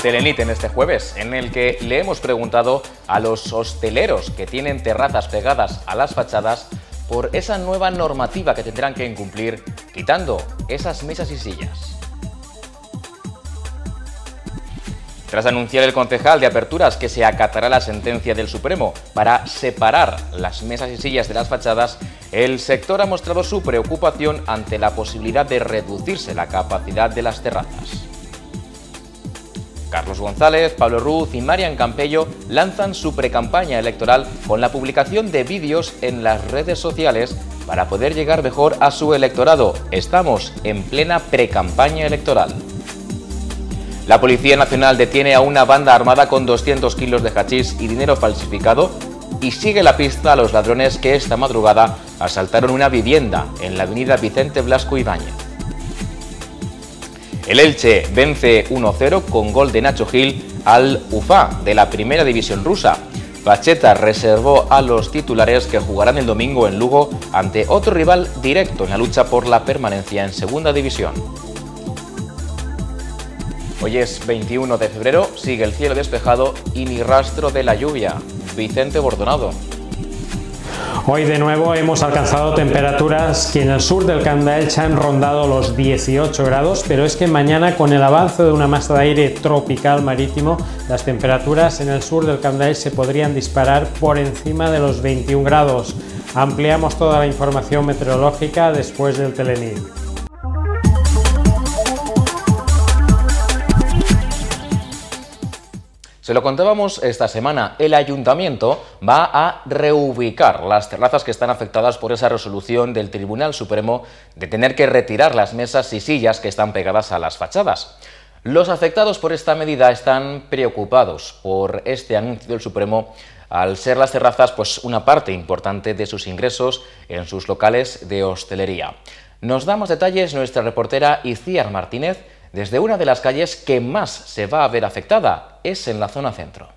Telenit en este jueves, en el que le hemos preguntado a los hosteleros que tienen terrazas pegadas a las fachadas por esa nueva normativa que tendrán que incumplir quitando esas mesas y sillas. Tras anunciar el concejal de Aperturas que se acatará la sentencia del Supremo para separar las mesas y sillas de las fachadas, el sector ha mostrado su preocupación ante la posibilidad de reducirse la capacidad de las terrazas. Carlos González, Pablo Ruz y Marian Campello lanzan su precampaña electoral con la publicación de vídeos en las redes sociales para poder llegar mejor a su electorado. Estamos en plena precampaña electoral. La Policía Nacional detiene a una banda armada con 200 kilos de hachís y dinero falsificado y sigue la pista a los ladrones que esta madrugada asaltaron una vivienda en la avenida Vicente Blasco Ibáñez. El Elche vence 1-0 con gol de Nacho Gil al Ufa de la primera división rusa. Pacheta reservó a los titulares que jugarán el domingo en Lugo ante otro rival directo en la lucha por la permanencia en Segunda División. Hoy es 21 de febrero, sigue el cielo despejado y ni rastro de la lluvia. Vicente Bordonado. Hoy de nuevo hemos alcanzado temperaturas que en el sur del se han rondado los 18 grados, pero es que mañana con el avance de una masa de aire tropical marítimo, las temperaturas en el sur del Candael se podrían disparar por encima de los 21 grados. Ampliamos toda la información meteorológica después del Telenit. Se lo contábamos esta semana, el ayuntamiento va a reubicar las terrazas que están afectadas por esa resolución del Tribunal Supremo de tener que retirar las mesas y sillas que están pegadas a las fachadas. Los afectados por esta medida están preocupados por este anuncio del Supremo al ser las terrazas pues una parte importante de sus ingresos en sus locales de hostelería. Nos damos detalles nuestra reportera Iciar Martínez desde una de las calles que más se va a ver afectada, es en la zona centro.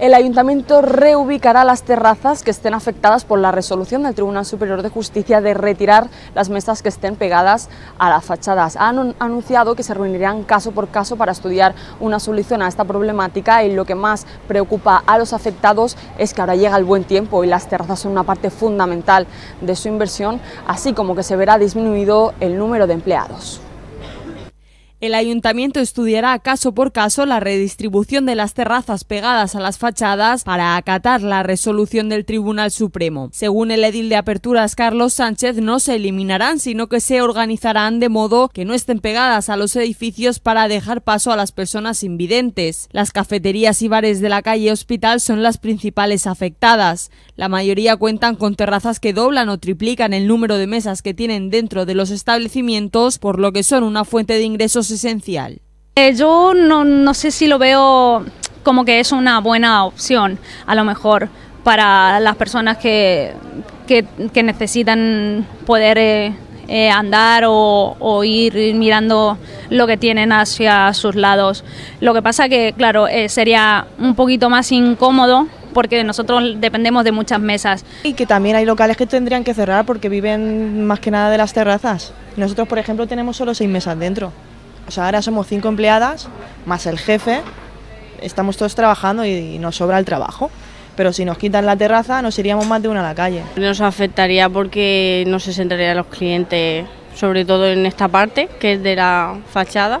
El Ayuntamiento reubicará las terrazas que estén afectadas por la resolución del Tribunal Superior de Justicia de retirar las mesas que estén pegadas a las fachadas. Han anunciado que se reunirán caso por caso para estudiar una solución a esta problemática y lo que más preocupa a los afectados es que ahora llega el buen tiempo y las terrazas son una parte fundamental de su inversión, así como que se verá disminuido el número de empleados el ayuntamiento estudiará caso por caso la redistribución de las terrazas pegadas a las fachadas para acatar la resolución del Tribunal Supremo. Según el edil de aperturas Carlos Sánchez, no se eliminarán, sino que se organizarán de modo que no estén pegadas a los edificios para dejar paso a las personas invidentes. Las cafeterías y bares de la calle Hospital son las principales afectadas. La mayoría cuentan con terrazas que doblan o triplican el número de mesas que tienen dentro de los establecimientos, por lo que son una fuente de ingresos esencial? Eh, yo no, no sé si lo veo como que es una buena opción, a lo mejor, para las personas que, que, necesitan poder eh, eh, andar o, ir mirando lo que tienen hacia sus lados. Lo que pasa que, claro, sería un poquito más incómodo porque nosotros dependemos de muchas mesas. Y que también hay locales que tendrían que cerrar porque viven más que nada de las terrazas. Nosotros, por ejemplo, tenemos solo seis mesas dentro ahora somos cinco empleadas, más el jefe, estamos todos trabajando y, nos sobra el trabajo. Pero si nos quitan la terraza, nos iríamos más de una a la calle. Nos afectaría porque no se centrarían los clientes, sobre todo en esta parte, que es de la fachada,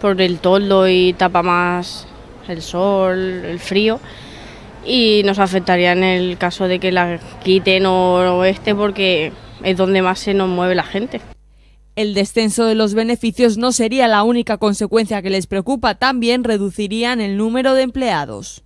por el toldo y tapa más el sol, el frío. Y nos afectaría en el caso de que la quiten o, o este, porque es donde más se nos mueve la gente. El descenso de los beneficios no sería la única consecuencia que les preocupa, también reducirían el número de empleados.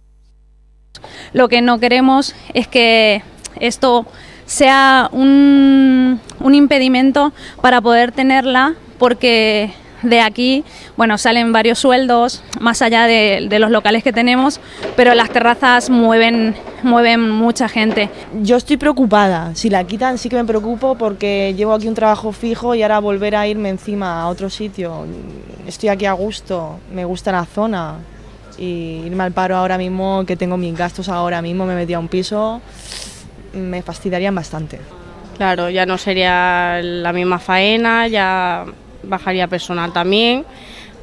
Lo que no queremos es que esto sea un, impedimento para poder tenerla porque de aquí, bueno, salen varios sueldos, más allá de, de, los locales que tenemos, pero las terrazas mueven, mueven mucha gente. Yo estoy preocupada, si la quitan sí que me preocupo porque llevo aquí un trabajo fijo y ahora volver a irme encima a otro sitio. Estoy aquí a gusto, me gusta la zona y irme al paro ahora mismo, que tengo mis gastos ahora mismo, me metí a un piso, me fastidiarían bastante. Claro, ya no sería la misma faena, ya bajaría personal también,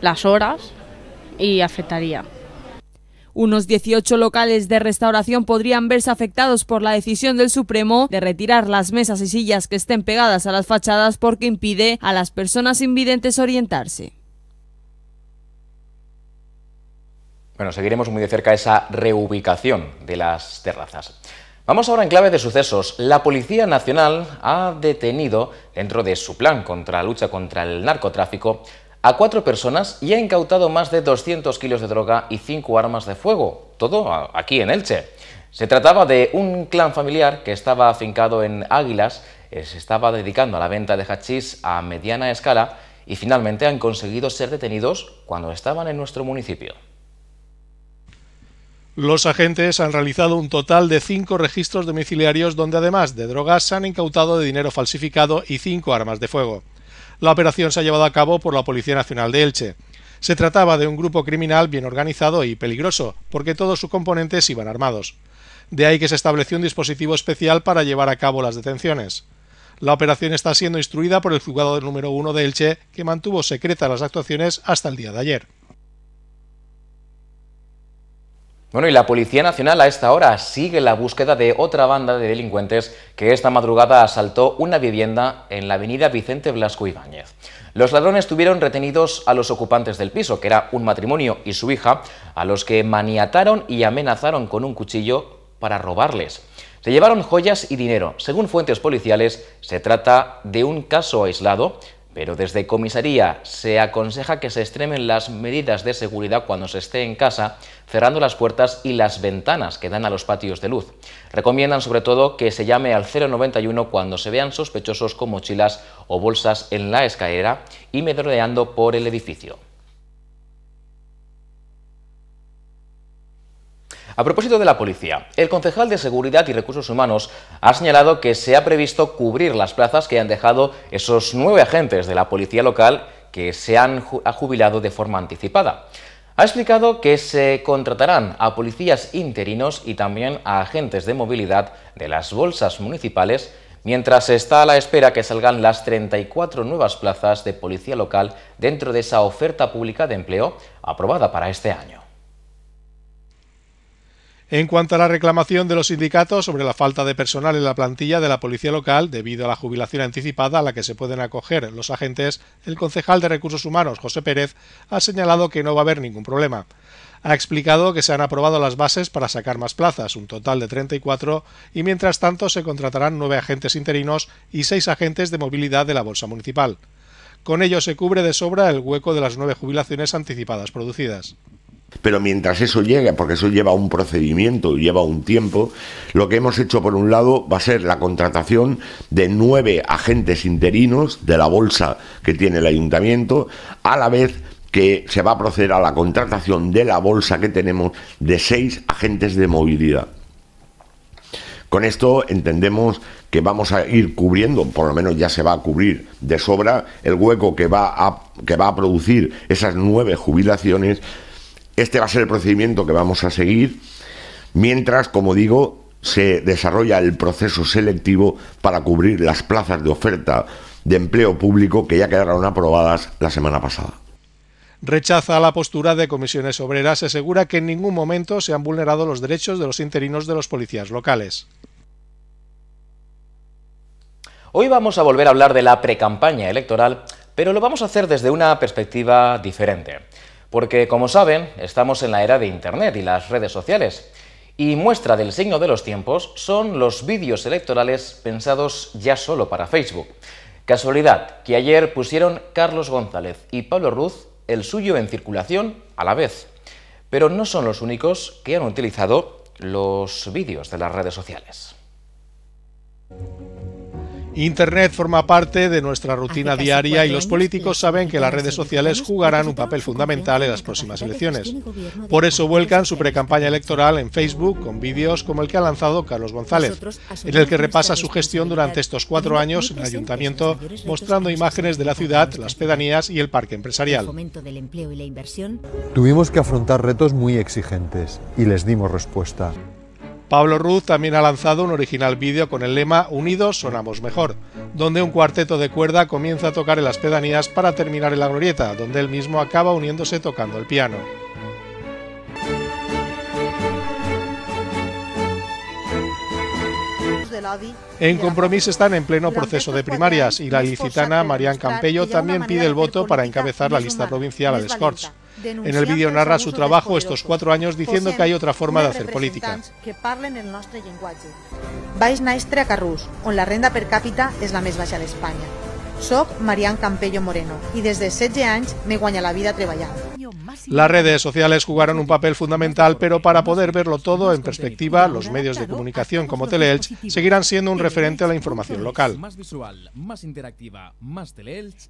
las horas y afectaría. Unos 18 locales de restauración podrían verse afectados por la decisión del Supremo de retirar las mesas y sillas que estén pegadas a las fachadas porque impide a las personas invidentes orientarse. Bueno, seguiremos muy de cerca esa reubicación de las terrazas. Vamos ahora en clave de sucesos. La Policía Nacional ha detenido, dentro de su plan contra la lucha contra el narcotráfico, a cuatro personas y ha incautado más de 200 kilos de droga y cinco armas de fuego, todo aquí en Elche. Se trataba de un clan familiar que estaba afincado en Águilas, eh, se estaba dedicando a la venta de hachís a mediana escala y finalmente han conseguido ser detenidos cuando estaban en nuestro municipio. Los agentes han realizado un total de cinco registros domiciliarios donde además de drogas se han incautado de dinero falsificado y cinco armas de fuego. La operación se ha llevado a cabo por la Policía Nacional de Elche. Se trataba de un grupo criminal bien organizado y peligroso, porque todos sus componentes iban armados. De ahí que se estableció un dispositivo especial para llevar a cabo las detenciones. La operación está siendo instruida por el juzgado número uno de Elche, que mantuvo secretas las actuaciones hasta el día de ayer. Bueno, y la Policía Nacional a esta hora sigue la búsqueda de otra banda de delincuentes que esta madrugada asaltó una vivienda en la avenida Vicente Blasco Ibáñez. Los ladrones tuvieron retenidos a los ocupantes del piso, que era un matrimonio y su hija, a los que maniataron y amenazaron con un cuchillo para robarles. Se llevaron joyas y dinero. Según fuentes policiales, se trata de un caso aislado pero desde comisaría se aconseja que se extremen las medidas de seguridad cuando se esté en casa, cerrando las puertas y las ventanas que dan a los patios de luz. Recomiendan sobre todo que se llame al 091 cuando se vean sospechosos con mochilas o bolsas en la escalera y merodeando por el edificio. A propósito de la policía, el concejal de Seguridad y Recursos Humanos ha señalado que se ha previsto cubrir las plazas que han dejado esos nueve agentes de la policía local que se han jubilado de forma anticipada. Ha explicado que se contratarán a policías interinos y también a agentes de movilidad de las bolsas municipales, mientras está a la espera que salgan las 34 nuevas plazas de policía local dentro de esa oferta pública de empleo aprobada para este año. En cuanto a la reclamación de los sindicatos sobre la falta de personal en la plantilla de la policía local debido a la jubilación anticipada a la que se pueden acoger los agentes, el concejal de Recursos Humanos, José Pérez, ha señalado que no va a haber ningún problema. Ha explicado que se han aprobado las bases para sacar más plazas, un total de 34, y mientras tanto se contratarán nueve agentes interinos y seis agentes de movilidad de la Bolsa Municipal. Con ello se cubre de sobra el hueco de las nueve jubilaciones anticipadas producidas. Pero mientras eso llega, porque eso lleva un procedimiento, lleva un tiempo, lo que hemos hecho por un lado va a ser la contratación de nueve agentes interinos de la bolsa que tiene el ayuntamiento, a la vez que se va a proceder a la contratación de la bolsa que tenemos de seis agentes de movilidad. Con esto entendemos que vamos a ir cubriendo, por lo menos ya se va a cubrir de sobra, el hueco que va a, que va a producir esas nueve jubilaciones este va a ser el procedimiento que vamos a seguir mientras, como digo, se desarrolla el proceso selectivo para cubrir las plazas de oferta de empleo público que ya quedaron aprobadas la semana pasada. Rechaza la postura de comisiones obreras, asegura que en ningún momento se han vulnerado los derechos de los interinos de los policías locales. Hoy vamos a volver a hablar de la precampaña electoral, pero lo vamos a hacer desde una perspectiva diferente. Porque, como saben, estamos en la era de Internet y las redes sociales. Y muestra del signo de los tiempos son los vídeos electorales pensados ya solo para Facebook. Casualidad que ayer pusieron Carlos González y Pablo Ruz el suyo en circulación a la vez. Pero no son los únicos que han utilizado los vídeos de las redes sociales. Internet forma parte de nuestra rutina diaria y los políticos saben que las redes sociales jugarán un papel fundamental en las próximas elecciones. Por eso vuelcan su precampaña electoral en Facebook con vídeos como el que ha lanzado Carlos González, en el que repasa su gestión durante estos cuatro años en el ayuntamiento, mostrando imágenes de la ciudad, las pedanías y el parque empresarial. Tuvimos que afrontar retos muy exigentes y les dimos respuesta. Pablo Ruz también ha lanzado un original vídeo con el lema Unidos sonamos mejor, donde un cuarteto de cuerda comienza a tocar en las pedanías para terminar en la glorieta, donde él mismo acaba uniéndose tocando el piano. En compromiso están en pleno proceso de primarias y la licitana Marian Campello también pide el voto para encabezar la lista provincial al Scorch. En el vídeo narra su trabajo estos cuatro años diciendo que hay otra forma de hacer política. que parlen el nostre llenguatge. a Carrús, on la renda per càpita és la més baixa d'Espanya. Soc Marian Campello Moreno y desde 16 años me guaña la vida trabajando. Las redes sociales jugaron un papel fundamental, pero para poder verlo todo en perspectiva, los medios de comunicación como Teleelch seguirán siendo un referente a la información local. Más visual, más interactiva, más Teleelch.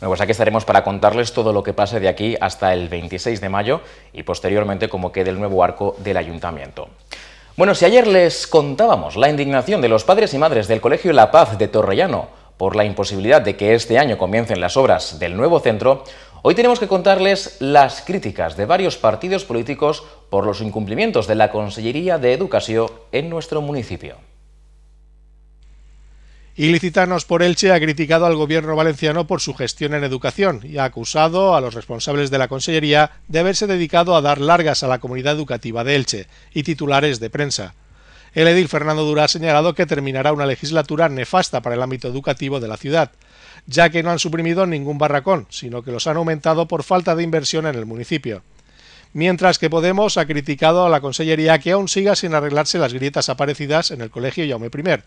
Bueno, pues aquí estaremos para contarles todo lo que pase de aquí hasta el 26 de mayo y posteriormente cómo quede el nuevo arco del ayuntamiento. Bueno, si ayer les contábamos la indignación de los padres y madres del Colegio La Paz de Torrellano por la imposibilidad de que este año comiencen las obras del nuevo centro, hoy tenemos que contarles las críticas de varios partidos políticos por los incumplimientos de la Consellería de Educación en nuestro municipio. Ilicitanos por Elche ha criticado al gobierno valenciano por su gestión en educación y ha acusado a los responsables de la consellería de haberse dedicado a dar largas a la comunidad educativa de Elche y titulares de prensa. El edil Fernando Dura ha señalado que terminará una legislatura nefasta para el ámbito educativo de la ciudad, ya que no han suprimido ningún barracón, sino que los han aumentado por falta de inversión en el municipio mientras que Podemos ha criticado a la Consellería que aún siga sin arreglarse las grietas aparecidas en el Colegio Jaume I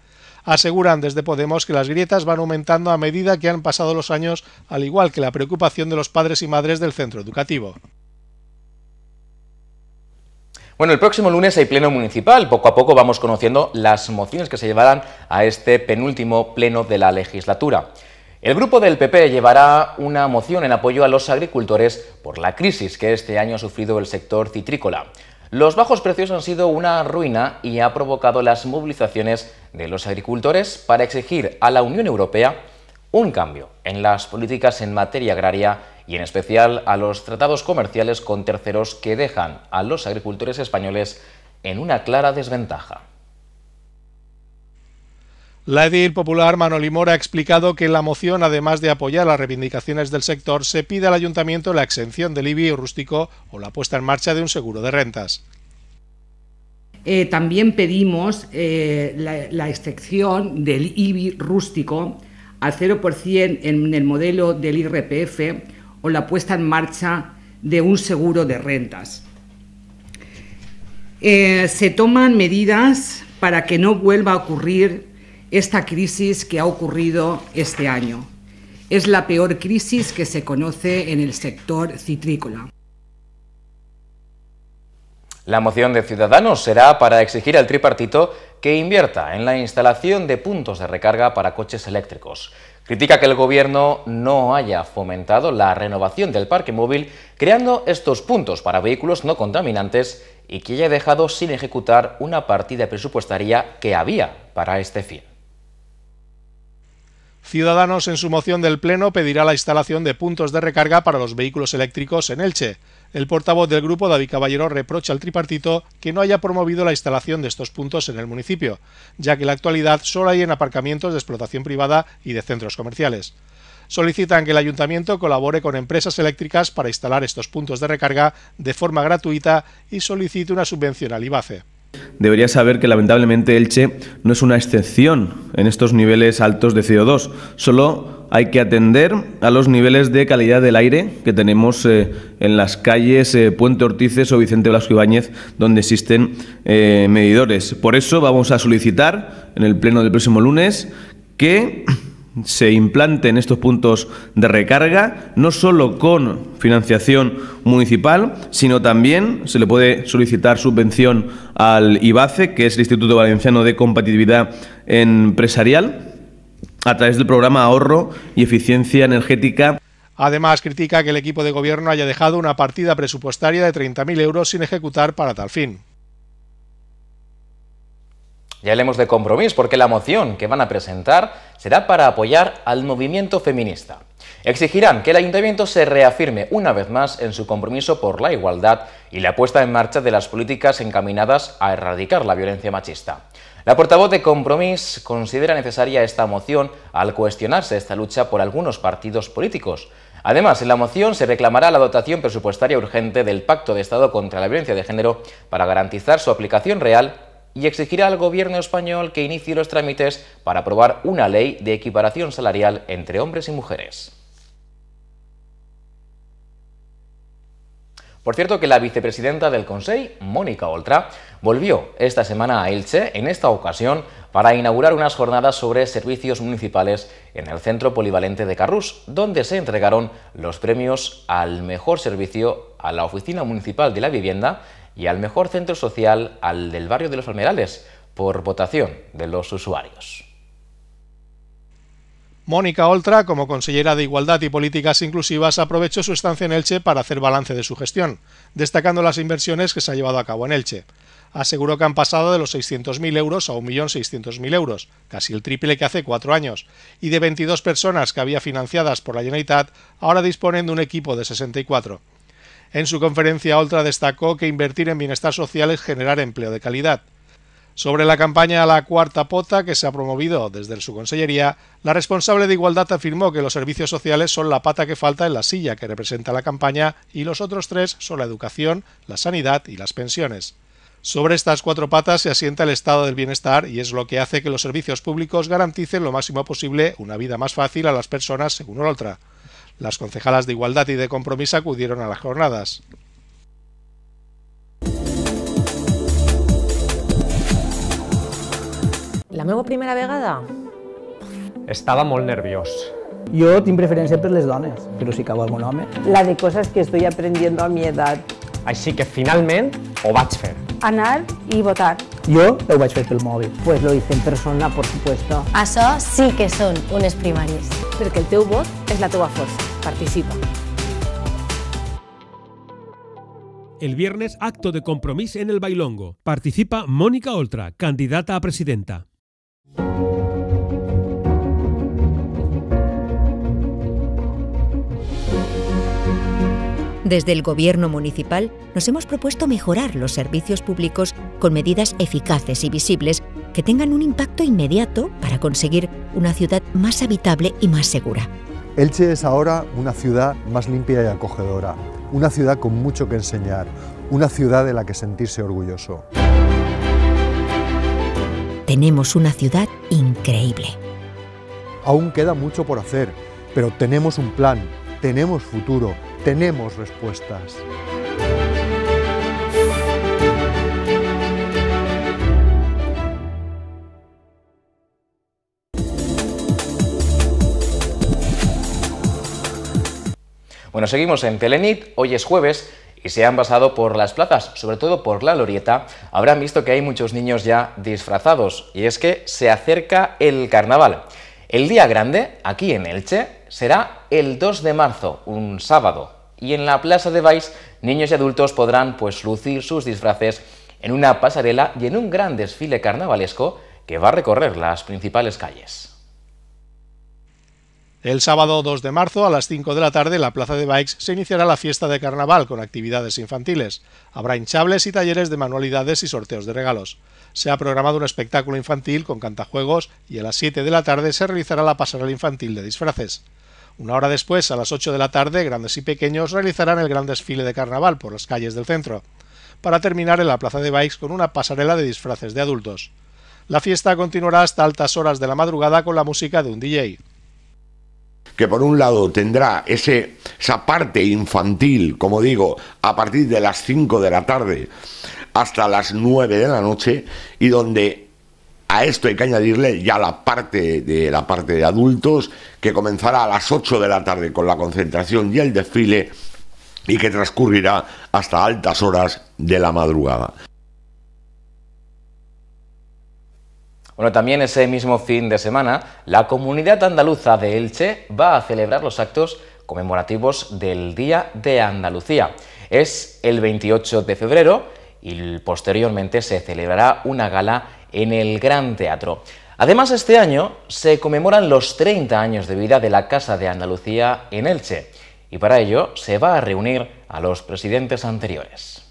aseguran desde Podemos que las grietas van aumentando a medida que han pasado los años, al igual que la preocupación de los padres y madres del centro educativo. Bueno, el próximo lunes hay pleno municipal. Poco a poco vamos conociendo las mociones que se llevarán a este penúltimo pleno de la legislatura. El grupo del PP llevará una moción en apoyo a los agricultores por la crisis que este año ha sufrido el sector citrícola. Los bajos precios han sido una ruina y ha provocado las movilizaciones de los agricultores para exigir a la Unión Europea un cambio en las políticas en materia agraria y en especial a los tratados comerciales con terceros que dejan a los agricultores españoles en una clara desventaja. La edil popular Manoli Mora ha explicado que en la moción, además de apoyar las reivindicaciones del sector, se pide al ayuntamiento la exención del IBI rústico o la puesta en marcha de un seguro de rentas. Eh, también pedimos eh, la, exención del IBI rústico al 0% en el modelo del IRPF o la puesta en marcha de un seguro de rentas. Eh, se toman medidas para que no vuelva a ocurrir esta crisis que ha ocurrido este año. Es la peor crisis que se conoce en el sector citrícola. La moción de Ciudadanos será para exigir al tripartito que invierta en la instalación de puntos de recarga para coches eléctricos. Critica que el Gobierno no haya fomentado la renovación del parque móvil creando estos puntos para vehículos no contaminantes y que haya dejado sin ejecutar una partida presupuestaria que había para este fin. Ciudadanos en su moción del Pleno pedirá la instalación de puntos de recarga para los vehículos eléctricos en Elche. El portavoz del grupo, David Caballero, reprocha al tripartito que no haya promovido la instalación de estos puntos en el municipio, ya que en la actualidad solo hay en aparcamientos de explotación privada y de centros comerciales. Solicitan que el ayuntamiento colabore con empresas eléctricas para instalar estos puntos de recarga de forma gratuita y solicite una subvención al IBACE debería saber que lamentablemente Elche no es una excepción en estos niveles altos de CO2. Solo hay que atender a los niveles de calidad del aire que tenemos eh, en las calles eh, Puente Ortices o Vicente Blasco Ibáñez, donde existen eh, medidores. Por eso vamos a solicitar en el pleno del próximo lunes que se implante en estos puntos de recarga, no solo con financiación municipal, sino también se le puede solicitar subvención al IBACE, que es el Instituto Valenciano de Competitividad Empresarial, a través del programa Ahorro y Eficiencia Energética. Además, critica que el equipo de gobierno haya dejado una partida presupuestaria de 30.000 euros sin ejecutar para tal fin. Ya hablemos de compromiso, porque la moción que van a presentar será para apoyar al movimiento feminista. Exigirán que el ayuntamiento se reafirme una vez más en su compromiso por la igualdad y la puesta en marcha de las políticas encaminadas a erradicar la violencia machista. La portavoz de Compromís considera necesaria esta moción al cuestionarse esta lucha por algunos partidos políticos. Además, en la moción se reclamará la dotación presupuestaria urgente del Pacto de Estado contra la Violencia de Género para garantizar su aplicación real y exigirá al gobierno español que inicie los trámites para aprobar una ley de equiparación salarial entre hombres y mujeres. Por cierto que la vicepresidenta del Consejo, Mónica Oltra, volvió esta semana a Elche, en esta ocasión, para inaugurar unas jornadas sobre servicios municipales en el Centro Polivalente de Carrús, donde se entregaron los premios al mejor servicio a la Oficina Municipal de la Vivienda y al mejor centro social al del barrio de los Almerales, por votación de los usuarios. Mónica Oltra, como consellera de Igualdad y Políticas Inclusivas, aprovechó su estancia en Elche para hacer balance de su gestión, destacando las inversiones que se han llevado a cabo en Elche. Aseguró que han pasado de los 600.000 euros a 1.600.000 euros, casi el triple que hace cuatro años, y de 22 personas que había financiadas por la Generalitat, ahora disponen de un equipo de 64. En su conferencia, Oltra destacó que invertir en bienestar social es generar empleo de calidad. Sobre la campaña la cuarta pota que se ha promovido desde su consellería, la responsable de Igualdad afirmó que los servicios sociales son la pata que falta en la silla que representa la campaña y los otros tres son la educación, la sanidad y las pensiones. Sobre estas cuatro patas se asienta el estado del bienestar y es lo que hace que los servicios públicos garanticen lo máximo posible una vida más fácil a las personas, según otra. Las concejalas de Igualdad y de Compromiso acudieron a las jornadas. La meva primera vegada? Estava molt nerviós. Jo tinc preferència per les dones, però si cau algun home... La de coses que estoy aprendiendo a mi edat. Així que finalment ho vaig fer. Anar i votar. Jo ho vaig fer pel mòbil. Pues lo hice en persona, por supuesto. Això sí que són unes primàries. Perquè el teu vot és la teva força. participa. El viernes, acto de compromiso en el Bailongo. Participa Mónica Oltra, candidata a presidenta. Desde el Gobierno Municipal nos hemos propuesto mejorar los servicios públicos con medidas eficaces y visibles que tengan un impacto inmediato para conseguir una ciudad más habitable y más segura. Elche es ahora una ciudad más limpia y acogedora, una ciudad con mucho que enseñar, una ciudad de la que sentirse orgulloso. Tenemos una ciudad increíble. Aún queda mucho por hacer, pero tenemos un plan, tenemos futuro, tenemos respuestas. Bueno, seguimos en Telenit, hoy es jueves y se han pasado por las plazas, sobre todo por la Lorieta, habrán visto que hay muchos niños ya disfrazados y es que se acerca el carnaval. El día grande, aquí en Elche, será el 2 de marzo, un sábado, y en la Plaza de Vais, niños y adultos podrán pues lucir sus disfraces en una pasarela y en un gran desfile carnavalesco que va a recorrer las principales calles. El sábado 2 de marzo a las 5 de la tarde en la Plaza de Bikes se iniciará la fiesta de carnaval con actividades infantiles. Habrá hinchables y talleres de manualidades y sorteos de regalos. Se ha programado un espectáculo infantil con cantajuegos y a las 7 de la tarde se realizará la pasarela infantil de disfraces. Una hora después, a las 8 de la tarde, grandes y pequeños realizarán el gran desfile de carnaval por las calles del centro, para terminar en la plaza de bikes con una pasarela de disfraces de adultos. La fiesta continuará hasta altas horas de la madrugada con la música de un DJ que por un lado tendrá esa parte infantil, como digo, a partir de las 5 de la tarde hasta las 9 de la noche, y donde a esto hay que añadirle ya la parte de la parte de adultos, que comenzará a las 8 de la tarde con la concentración y el desfile, y que transcurrirá hasta altas horas de la madrugada. Bueno, también ese mismo fin de semana, la comunidad andaluza de Elche va a celebrar los actos conmemorativos del Día de Andalucía. Es el 28 de febrero y posteriormente se celebrará una gala en el Gran Teatro. Además, este año se conmemoran los 30 años de vida de la Casa de Andalucía en Elche y para ello se va a reunir a los presidentes anteriores.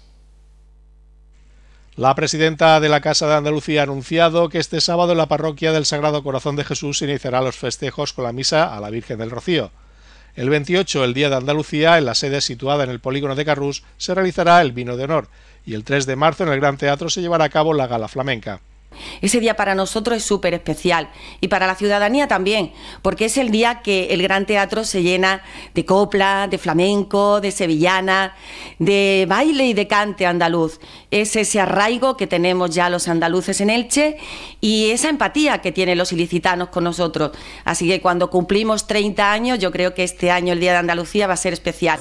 La presidenta de la Casa de Andalucía ha anunciado que este sábado en la parroquia del Sagrado Corazón de Jesús se iniciará los festejos con la misa a la Virgen del Rocío. El 28, el Día de Andalucía, en la sede situada en el polígono de Carrús, se realizará el vino de honor y el 3 de marzo en el Gran Teatro se llevará a cabo la gala flamenca. Ese día para nosotros es súper especial y para la ciudadanía también, porque es el día que el Gran Teatro se llena de copla, de flamenco, de sevillana, de baile y de cante andaluz es ese arraigo que tenemos ya los andaluces en Elche y esa empatía que tienen los ilicitanos con nosotros. Así que cuando cumplimos 30 años, yo creo que este año el Día de Andalucía va a ser especial.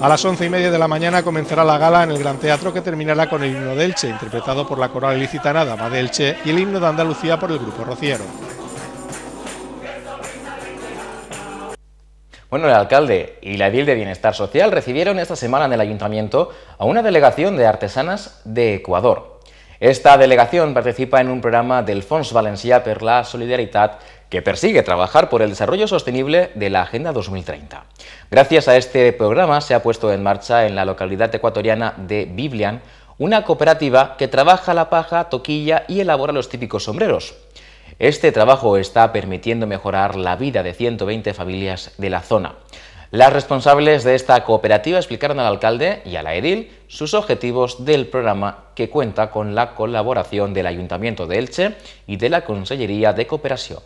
A las once y media de la mañana comenzará la gala en el Gran Teatro que terminará con el himno de Elche, interpretado por la coral ilicitana Dama de Elche y el himno de Andalucía por el grupo Rociero. Bueno, el alcalde y la edil de Bienestar Social recibieron esta semana en el ayuntamiento a una delegación de artesanas de Ecuador. Esta delegación participa en un programa del Fons Valencia per la Solidaridad que persigue trabajar por el desarrollo sostenible de la Agenda 2030. Gracias a este programa se ha puesto en marcha en la localidad ecuatoriana de Biblian una cooperativa que trabaja la paja, toquilla y elabora los típicos sombreros. Este trabajo está permitiendo mejorar la vida de 120 familias de la zona. Las responsables de esta cooperativa explicaron al alcalde y a la edil sus objetivos del programa que cuenta con la colaboración del Ayuntamiento de Elche y de la Consellería de Cooperación.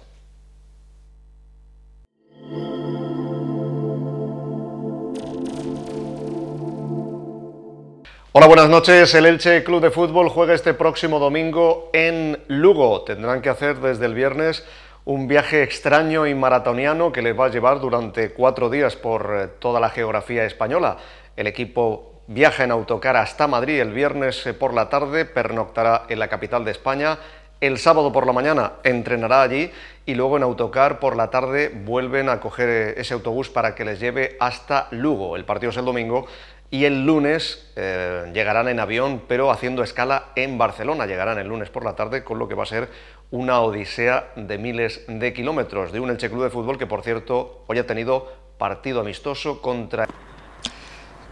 Hola, buenas noches. El Elche Club de Fútbol juega este próximo domingo en Lugo. Tendrán que hacer desde el viernes un viaje extraño y maratoniano que les va a llevar durante cuatro días por eh, toda la geografía española. El equipo viaja en autocar hasta Madrid el viernes eh, por la tarde, pernoctará en la capital de España. El sábado por la mañana entrenará allí y luego en autocar por la tarde vuelven a coger eh, ese autobús para que les lleve hasta Lugo. El partido es el domingo y el lunes eh, llegarán en avión, pero haciendo escala en Barcelona. Llegarán el lunes por la tarde, con lo que va a ser una odisea de miles de kilómetros de un Elche Club de Fútbol que, por cierto, hoy ha tenido partido amistoso contra...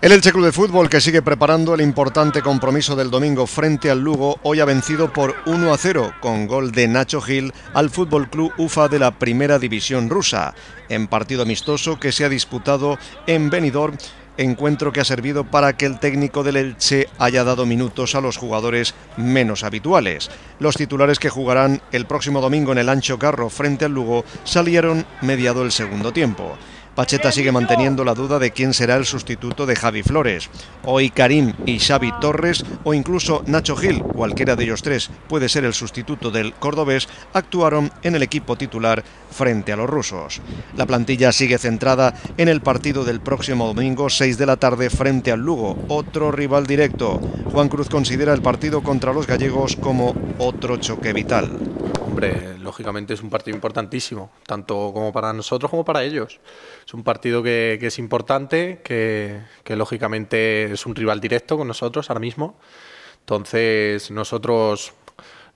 El Elche Club de Fútbol, que sigue preparando el importante compromiso del domingo frente al Lugo, hoy ha vencido por 1 a 0 con gol de Nacho Gil al Fútbol Club UFA de la Primera División Rusa, en partido amistoso que se ha disputado en Benidorm encuentro que ha servido para que el técnico del Elche haya dado minutos a los jugadores menos habituales. Los titulares que jugarán el próximo domingo en el Ancho Carro frente al Lugo salieron mediado el segundo tiempo. Pacheta sigue manteniendo la duda de quién será el sustituto de Javi Flores. Hoy Karim y Xavi Torres o incluso Nacho Gil, cualquiera de ellos tres puede ser el sustituto del cordobés, actuaron en el equipo titular frente a los rusos. La plantilla sigue centrada en el partido del próximo domingo 6 de la tarde frente al Lugo, otro rival directo. Juan Cruz considera el partido contra los gallegos como otro choque vital. Hombre, lógicamente es un partido importantísimo, tanto como para nosotros como para ellos es un partido que, es importante, que, lógicamente es un rival directo con nosotros ahora mismo. Entonces nosotros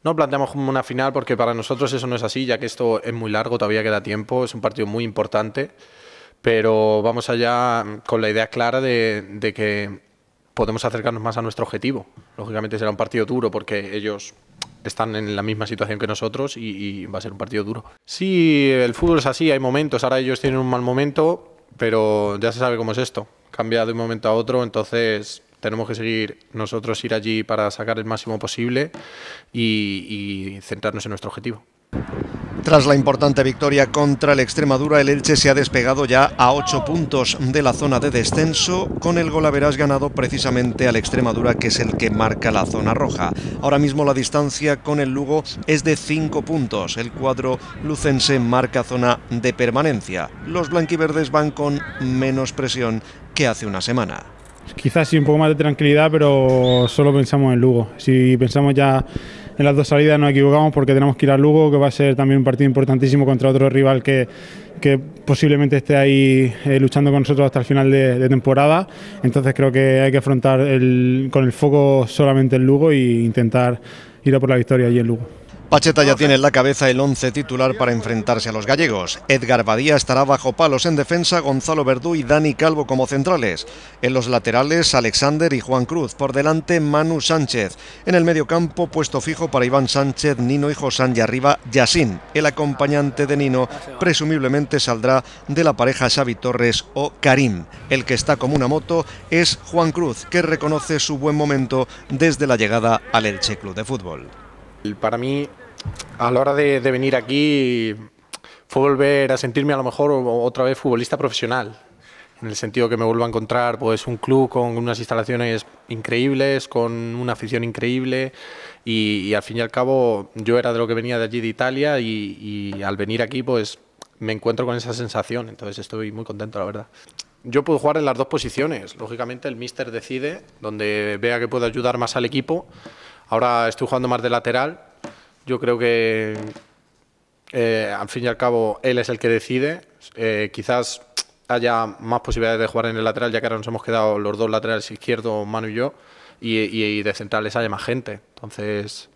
no planteamos como una final porque para nosotros eso no es así, ya que esto es muy largo, todavía queda tiempo, es un partido muy importante, pero vamos allá con la idea clara de que podemos acercarnos más a nuestro objetivo. Lógicamente será un partido duro porque ellos están en la misma situación que nosotros y, va a ser un partido duro. Sí, el fútbol es así, hay momentos, ahora ellos tienen un mal momento, pero ya se sabe cómo es esto, cambia de un momento a otro, entonces tenemos que seguir nosotros ir allí para sacar el máximo posible y, y centrarnos en nuestro objetivo. Tras la importante victoria contra el Extremadura, el Elche se ha despegado ya a ocho puntos de la zona de descenso, con el gol haberás ganado precisamente al Extremadura, que es el que marca la zona roja. Ahora mismo la distancia con el Lugo es de 5 puntos. El cuadro lucense marca zona de permanencia. Los blanquiverdes van con menos presión que hace una semana. Quizás sí un poco más de tranquilidad, pero solo pensamos en Lugo. Si pensamos ya en las dos salidas nos equivocamos porque tenemos que ir a Lugo, que va a ser también un partido importantísimo contra otro rival que, posiblemente esté ahí eh, luchando con nosotros hasta el final de, temporada. Entonces creo que hay que afrontar con el foco solamente en Lugo e intentar ir a por la victoria allí en Lugo. Pacheta ya tiene en la cabeza el once titular para enfrentarse a los gallegos. Edgar Badía estará bajo palos en defensa, Gonzalo Verdú y Dani Calvo como centrales. En los laterales, Alexander y Juan Cruz. Por delante, Manu Sánchez. En el mediocampo, puesto fijo para Iván Sánchez, Nino y Josán y arriba, Yasin. El acompañante de Nino presumiblemente saldrá de la pareja Xavi Torres o Karim. El que está como una moto es Juan Cruz, que reconoce su buen momento desde la llegada al Elche Club de Fútbol. Para mí, a la hora de, venir aquí, fue volver a sentirme a lo mejor otra vez futbolista profesional, en el sentido que me vuelvo a encontrar pues un club con unas instalaciones increíbles, con una afición increíble y, al fin y al cabo yo era de lo que venía de allí de Italia y, al venir aquí pues me encuentro con esa sensación, entonces estoy muy contento la verdad. Yo puedo jugar en las dos posiciones, lógicamente el míster decide donde vea que puedo ayudar más al equipo Ahora estoy jugando más de lateral. Yo creo que, eh, al fin y al cabo, él es el que decide. Eh, quizás haya más posibilidades de jugar en el lateral, ya que ahora nos hemos quedado los dos laterales izquierdo, Manu y yo, y, de centrales haya más gente. Entonces,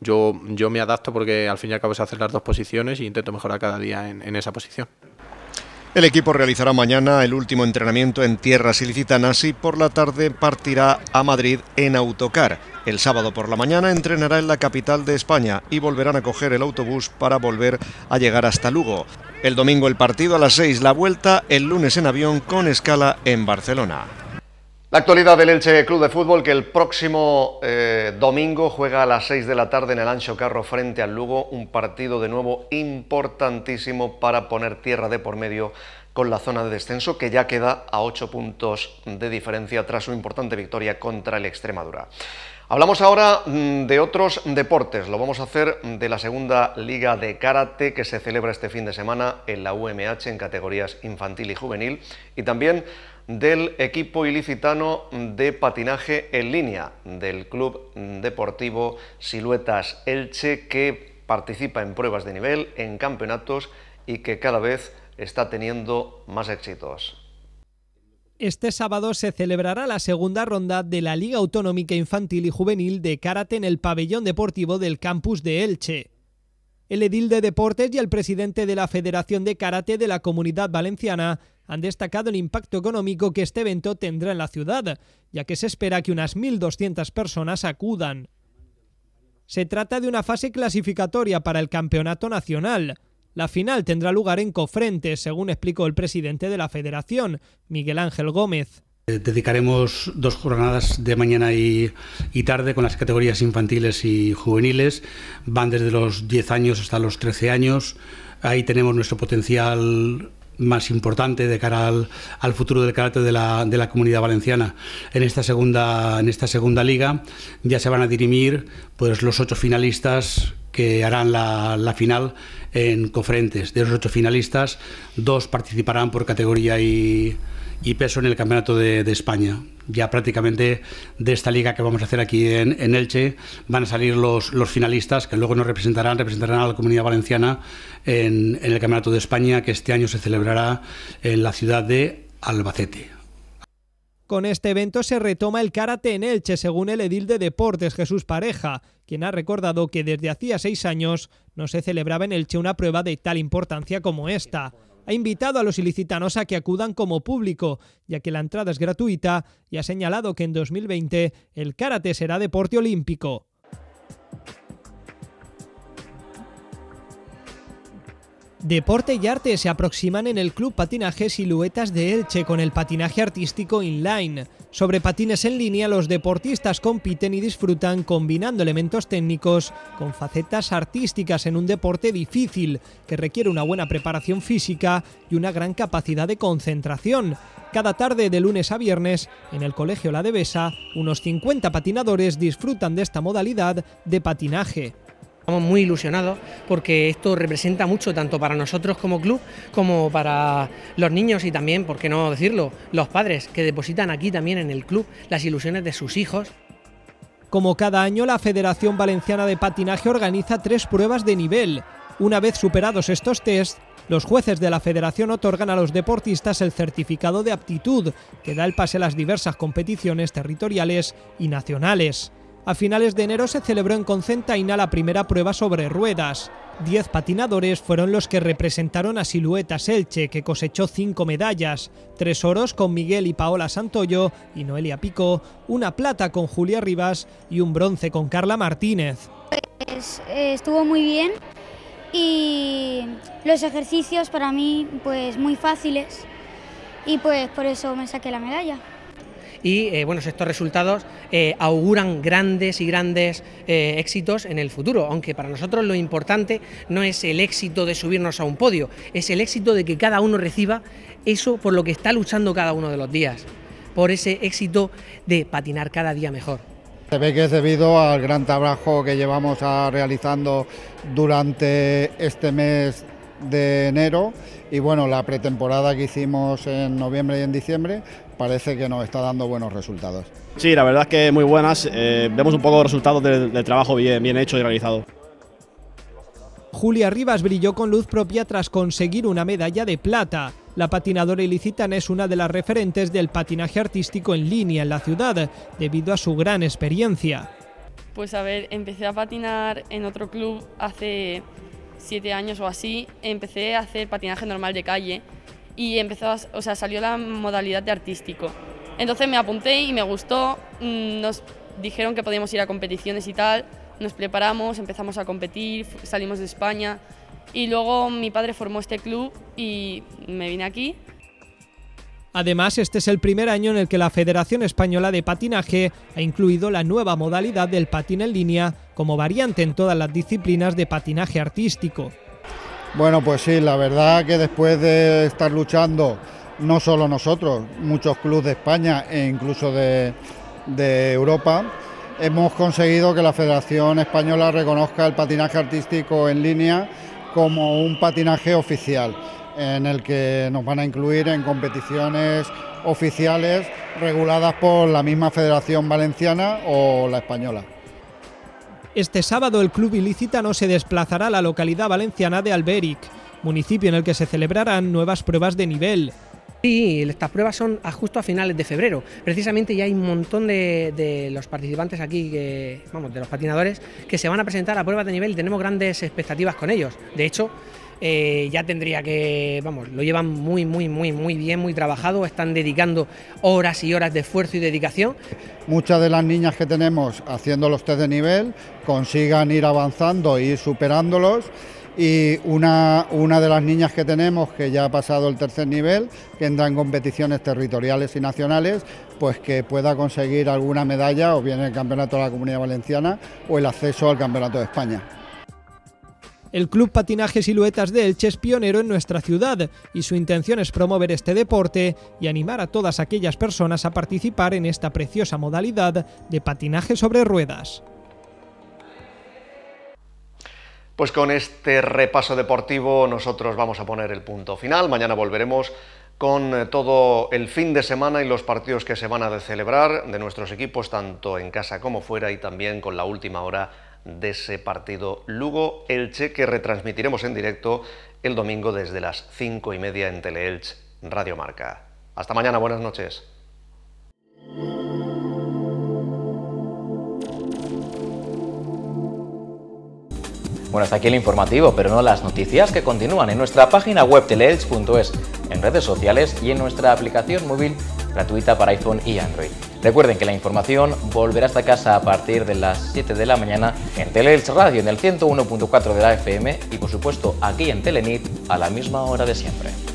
yo, yo me adapto porque al fin y al cabo se hacen las dos posiciones y e intento mejorar cada día en esa posición. El equipo realizará mañana el último entrenamiento en tierras ilicitanas y por la tarde partirá a Madrid en autocar. El sábado por la mañana entrenará en la capital de España y volverán a coger el autobús para volver a llegar hasta Lugo. El domingo el partido a las 6, la vuelta el lunes en avión con escala en Barcelona. La actualidad del Elche Club de Fútbol que el próximo eh, domingo juega a las 6 de la tarde en el Ancho Carro frente al Lugo, un partido de nuevo importantísimo para poner tierra de por medio con la zona de descenso que ya queda a 8 puntos de diferencia tras su importante victoria contra el Extremadura. Hablamos ahora mm, de otros deportes, lo vamos a hacer de la segunda liga de karate que se celebra este fin de semana en la UMH en categorías infantil y juvenil y también del equipo ilicitano de patinaje en línea del Club Deportivo Siluetas Elche que participa en pruebas de nivel, en campeonatos y que cada vez está teniendo más éxitos. Este sábado se celebrará la segunda ronda de la Liga Autonómica Infantil y Juvenil de Karate en el pabellón deportivo del campus de Elche. El edil de deportes y el presidente de la Federación de Karate de la Comunidad Valenciana han destacado el impacto económico que este evento tendrá en la ciudad, ya que se espera que unas 1.200 personas acudan. Se trata de una fase clasificatoria para el Campeonato Nacional. La final tendrá lugar en Cofrente, según explicó el presidente de la Federación, Miguel Ángel Gómez. Eh, dedicaremos dos jornadas de mañana y, y, tarde con las categorías infantiles y juveniles. Van desde los 10 años hasta los 13 años. Ahí tenemos nuestro potencial más importante de cara al, futuro del carácter de la, de la, comunidad valenciana. En esta, segunda, en esta segunda liga ya se van a dirimir pues, los ocho finalistas que harán la, la final en Cofrentes. De los ocho finalistas, dos participarán por categoría y, y peso en el Campeonato de, España. Ya prácticamente de esta liga que vamos a hacer aquí en, Elche van a salir los, los, finalistas que luego nos representarán, representarán a la comunidad valenciana en, en el Campeonato de España que este año se celebrará en la ciudad de Albacete. Con este evento se retoma el karate en Elche, según el edil de deportes Jesús Pareja, quien ha recordado que desde hacía seis años no se celebraba en Elche una prueba de tal importancia como esta ha invitado a los ilicitanos a que acudan como público, ya que la entrada es gratuita y ha señalado que en 2020 el karate será deporte olímpico. Deporte y arte se aproximan en el Club Patinaje Siluetas de Elche con el patinaje artístico inline. Sobre patines en línea los deportistas compiten y disfrutan combinando elementos técnicos con facetas artísticas en un deporte difícil que requiere una buena preparación física y una gran capacidad de concentración. Cada tarde de lunes a viernes, en el Colegio La Devesa, unos 50 patinadores disfrutan de esta modalidad de patinaje. Estamos muy ilusionados porque esto representa mucho tanto para nosotros como club como para los niños y también, por qué no decirlo, los padres que depositan aquí también en el club las ilusiones de sus hijos. Como cada año, la Federación Valenciana de Patinaje organiza tres pruebas de nivel. Una vez superados estos tests los jueces de la federación otorgan a los deportistas el certificado de aptitud, que da el pase a las diversas competiciones territoriales y nacionales. A finales de enero se celebró en Concentaina la primera prueba sobre ruedas. Diez patinadores fueron los que representaron a Silueta Selche, que cosechó cinco medallas, tres oros con Miguel y Paola Santoyo y Noelia Pico, una plata con Julia Rivas y un bronce con Carla Martínez. Pues, eh, estuvo muy bien y los ejercicios para mí pues muy fáciles y pues por eso me saqué la medalla y eh, bueno, estos resultados eh, auguran grandes y grandes eh, éxitos en el futuro, aunque para nosotros lo importante no es el éxito de subirnos a un podio, es el éxito de que cada uno reciba eso por lo que está luchando cada uno de los días, por ese éxito de patinar cada día mejor. Se ve que es debido al gran trabajo que llevamos realizando durante este mes de enero y bueno, la pretemporada que hicimos en noviembre y en diciembre, parece que nos está dando buenos resultados. Sí, la verdad es que muy buenas. Eh, vemos un poco los resultados del, trabajo bien, bien hecho y realizado. Julia Rivas brilló con luz propia tras conseguir una medalla de plata. La patinadora ilicitana es una de las referentes del patinaje artístico en línea en la ciudad, debido a su gran experiencia. Pues a ver, empecé a patinar en otro club hace siete años o así. Empecé a hacer patinaje normal de calle, y empezó, o sea, salió la modalidad de artístico. Entonces me apunté y me gustó, mm, nos dijeron que podíamos ir a competiciones y tal, nos preparamos, empezamos a competir, salimos de España y luego mi padre formó este club y me vine aquí. Además, este es el primer año en el que la Federación Española de Patinaje ha incluido la nueva modalidad del patín en línea como variante en todas las disciplinas de patinaje artístico. Bueno, pues sí, la verdad que después de estar luchando, no solo nosotros, muchos clubes de España e incluso de, de Europa, hemos conseguido que la Federación Española reconozca el patinaje artístico en línea como un patinaje oficial, en el que nos van a incluir en competiciones oficiales reguladas por la misma Federación Valenciana o la Española. Este sábado el club ilícita no se desplazará a la localidad valenciana de Alberic, municipio en el que se celebrarán nuevas pruebas de nivel. Sí, estas pruebas son justo a finales de febrero. Precisamente ya hay un montón de, los participantes aquí, vamos, de los patinadores, que se van a presentar a pruebas de nivel y tenemos grandes expectativas con ellos. De hecho, eh, ya tendría que, vamos, lo llevan muy, muy, muy, muy bien, muy trabajado, están dedicando horas y horas de esfuerzo y dedicación. Muchas de las niñas que tenemos haciendo los test de nivel consigan ir avanzando y ir superándolos y una, una de las niñas que tenemos que ya ha pasado el tercer nivel, que entra en competiciones territoriales y nacionales, pues que pueda conseguir alguna medalla o bien el campeonato de la Comunidad Valenciana o el acceso al campeonato de España. El Club Patinaje Siluetas de Elche es pionero en nuestra ciudad y su intención es promover este deporte y animar a todas aquellas personas a participar en esta preciosa modalidad de patinaje sobre ruedas. Pues con este repaso deportivo nosotros vamos a poner el punto final. Mañana volveremos con eh, todo el fin de semana y los partidos que se van a celebrar de nuestros equipos, tanto en casa como fuera, y también con la última hora de ese partido Lugo-Elche que retransmitiremos en directo el domingo desde las 5 y media en Teleelch Radio Marca. Hasta mañana, buenas noches. Bueno, hasta aquí el informativo, pero no las noticias que continúan en nuestra página web teleelch.es, en redes sociales y en nuestra aplicación móvil gratuita para iPhone y Android. Recuerden que la información volverá a esta casa a partir de las 7 de la mañana en Teleelch Radio en el 101.4 de la FM y por supuesto aquí en Telenit a la misma hora de siempre.